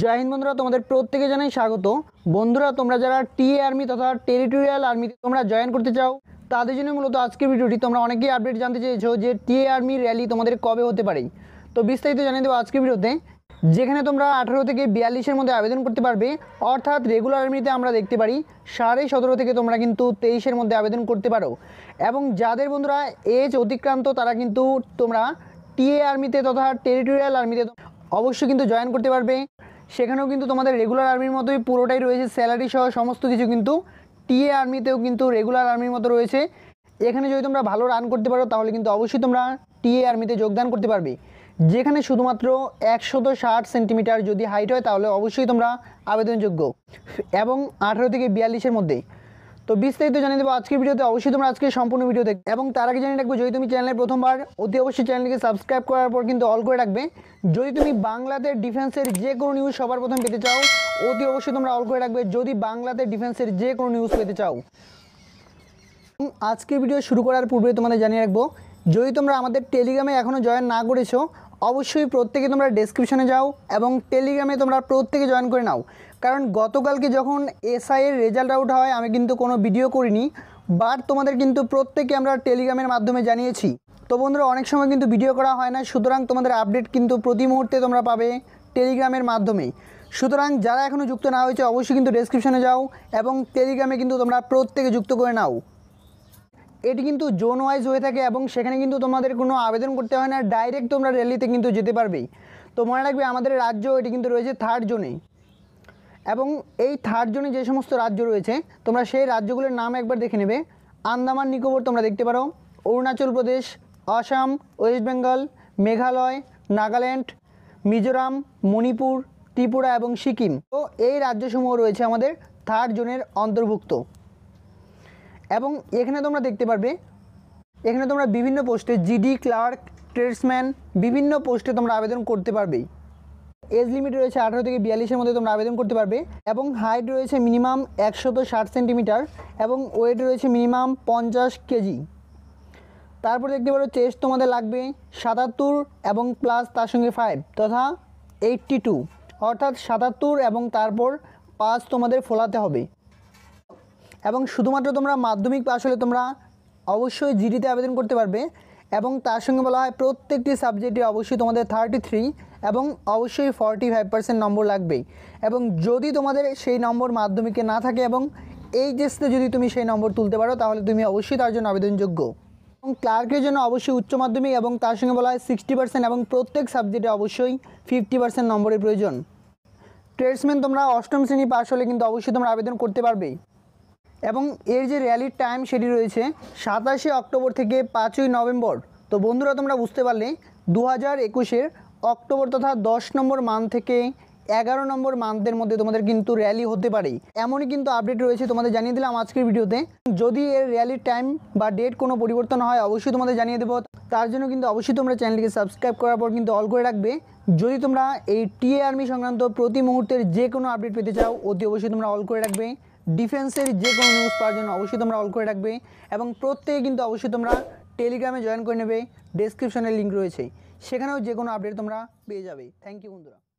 জয় হিন্দ বন্ধুরা তোমাদের প্রত্যেকে জানাই স্বাগত বন্ধুরা তোমরা যারা টি আর্মি তথা টেরিটোরিয়াল আর্মিতে তোমরা জয়েন করতে চাও তাদের জন্য মূলত আজকের ভিডিওটি তোমরা অনেকেই আপডেট জানতে চেয়েছো যে টি আর্মি র্যালি তোমাদের কবে হতে পারে তো বিস্তারিত জানিয়ে দেবো আজকের ভিডিওতে যেখানে তোমরা আঠেরো থেকে বিয়াল্লিশের মধ্যে আবেদন করতে পারবে অর্থাৎ রেগুলার আর্মিতে আমরা দেখতে পারি সাড়ে সতেরো থেকে তোমরা কিন্তু তেইশের মধ্যে আবেদন করতে পারো এবং যাদের বন্ধুরা এজ অতিক্রান্ত তারা কিন্তু তোমরা টিএ আর্মিতে তথা টেরিটোরিয়াল আর্মিতে অবশ্যই কিন্তু জয়েন করতে পারবে সেখানেও কিন্তু তোমাদের রেগুলার আর্মির মতোই পুরোটাই রয়েছে স্যালারি সহ সমস্ত কিছু কিন্তু টিএ আর্মিতেও কিন্তু রেগুলার আর্মির মতো রয়েছে এখানে যদি তোমরা ভালো রান করতে পারো তাহলে কিন্তু অবশ্যই তোমরা টিএ আর্মিতে যোগদান করতে পারবে যেখানে শুধুমাত্র একশত ষাট সেন্টিমিটার যদি হাইট হয় তাহলে অবশ্যই তোমরা আবেদনযোগ্য এবং আঠেরো থেকে বিয়াল্লিশের মধ্যে তো বিস্তারিত জানিয়ে দেবো আজকের ভিডিওতে অবশ্যই তোমরা আজকে সম্পূর্ণ ভিডিও দেখবে এবং তার আগে জানিয়ে রাখবো যদি তুমি চ্যানেলে প্রথমবার অতি অবশ্যই চ্যানেলকে সাবস্ক্রাইব করার পর কিন্তু অল করে রাখবে যদি তুমি বাংলাতে ডিফেন্সের যে কোনো নিউজ সবার প্রথম পেতে চাও অতি অবশ্যই তোমরা অল করে রাখবে যদি বাংলাতে ডিফেন্সের যে কোনো নিউজ পেতে চাও আজকের ভিডিও শুরু করার পূর্বে তোমাদের জানিয়ে রাখবো যদি তোমরা আমাদের টেলিগ্রামে এখনও জয়েন না করেছো অবশ্যই প্রত্যেকে তোমরা ডেসক্রিপশনে যাও এবং টেলিগ্রামে তোমরা প্রত্যেকে জয়েন করে নাও কারণ গতকালকে যখন এসআইয়ের রেজাল্ট আউট হয় আমি কিন্তু কোনো ভিডিও করিনি বাট তোমাদের কিন্তু প্রত্যেকে আমরা টেলিগ্রামের মাধ্যমে জানিয়েছি তো বন্ধুরা অনেক সময় কিন্তু ভিডিও করা হয় না সুতরাং তোমাদের আপডেট কিন্তু প্রতি মুহূর্তে তোমরা পাবে টেলিগ্রামের মাধ্যমে সুতরাং যারা এখনও যুক্ত না হয়েছে অবশ্যই কিন্তু ডেসক্রিপশনে যাও এবং টেলিগ্রামে কিন্তু তোমরা প্রত্যেকে যুক্ত করে নাও এটি কিন্তু জোন ওয়াইজ হয়ে থাকে এবং সেখানে কিন্তু তোমাদের কোনো আবেদন করতে হয় না ডাইরেক্ট তোমরা র্যালিতে কিন্তু যেতে পারবে তো মনে রাখবে আমাদের রাজ্য এটি কিন্তু রয়েছে থার্ড জোনে এবং এই থার্ড জোনে যে সমস্ত রাজ্য রয়েছে তোমরা সেই রাজ্যগুলোর নাম একবার দেখে নেবে আন্দামান নিকোবর তোমরা দেখতে পারো অরুণাচল প্রদেশ আসাম ওয়েস্ট বেঙ্গল মেঘালয় নাগাল্যান্ড মিজোরাম মণিপুর ত্রিপুরা এবং সিকিম তো এই রাজ্যসমূহ রয়েছে আমাদের থার্ড জোনের অন্তর্ভুক্ত এবং এখানে তোমরা দেখতে পারবে এখানে তোমরা বিভিন্ন পোস্টে জিডি ক্লার্ক ট্রেডসম্যান বিভিন্ন পোস্টে তোমরা আবেদন করতে পারবেই এজ লিমিট রয়েছে আঠারো থেকে বিয়াল্লিশের মধ্যে তোমরা আবেদন করতে পারবে এবং হাইট রয়েছে মিনিমাম একশত ষাট সেন্টিমিটার এবং ওয়েট রয়েছে মিনিমাম পঞ্চাশ কেজি তারপর দেখতে পারো চেস্ট তোমাদের লাগবে সাতাত্তর এবং প্লাস তার সঙ্গে ফাইভ তথা এইটটি টু অর্থাৎ সাতাত্তর এবং তারপর পাঁচ তোমাদের ফোলাতে হবে এবং শুধুমাত্র তোমরা মাধ্যমিক পাশ হলে তোমরা অবশ্যই জিডিতে আবেদন করতে পারবে এবং তার সঙ্গে বলা হয় প্রত্যেকটি সাবজেক্টে অবশ্যই তোমাদের থার্টি থ্রি এবং অবশ্যই ফর্টি ফাইভ পার্সেন্ট নম্বর লাগবেই এবং যদি তোমাদের সেই নম্বর মাধ্যমিকে না থাকে এবং এই টেস্টে যদি তুমি সেই নম্বর তুলতে পারো তাহলে তুমি অবশ্যই তার জন্য আবেদনযোগ্য এবং ক্লার্কের জন্য অবশ্যই উচ্চ মাধ্যমিক এবং তার সঙ্গে বলা হয় সিক্সটি পার্সেন্ট এবং প্রত্যেক সাবজেক্টে অবশ্যই ফিফটি পার্সেন্ট নম্বরের প্রয়োজন ট্রেডসম্যান তোমরা অষ্টম শ্রেণী পাস হলে কিন্তু অবশ্যই তোমরা আবেদন করতে পারবেই এবং এর যে র্যালির টাইম সেটি রয়েছে সাতাশে অক্টোবর থেকে পাঁচই নভেম্বর তো বন্ধুরা তোমরা বুঝতে পারলে দু হাজার একুশের অক্টোবর তথা দশ নম্বর মান থেকে এগারো নম্বর মান্থের মধ্যে তোমাদের কিন্তু র্যালি হতে পারে এমনই কিন্তু আপডেট রয়েছে তোমাদের জানিয়ে দিলাম আজকের ভিডিওতে যদি এর র্যালির টাইম বা ডেট কোনো পরিবর্তন হয় অবশ্যই তোমাদের জানিয়ে দেবো তার জন্য কিন্তু অবশ্যই তোমরা চ্যানেলটিকে সাবস্ক্রাইব করার পর কিন্তু অল করে রাখবে যদি তোমরা এই টিএ আর্মি সংক্রান্ত প্রতি মুহূর্তের যে কোনো আপডেট পেতে চাও অতি অবশ্যই তোমরা অল করে রাখবে ডিফেন্সের যে কোনো নিউজ পাওয়ার জন্য অবশ্যই তোমরা অল করে রাখবে এবং প্রত্যেকে কিন্তু অবশ্যই তোমরা টেলিগ্রামে জয়েন করে নেবে ডেসক্রিপশনের লিঙ্ক রয়েছে সেখানেও যে কোনো আপডেট তোমরা পেয়ে যাবে থ্যাংক ইউ বন্ধুরা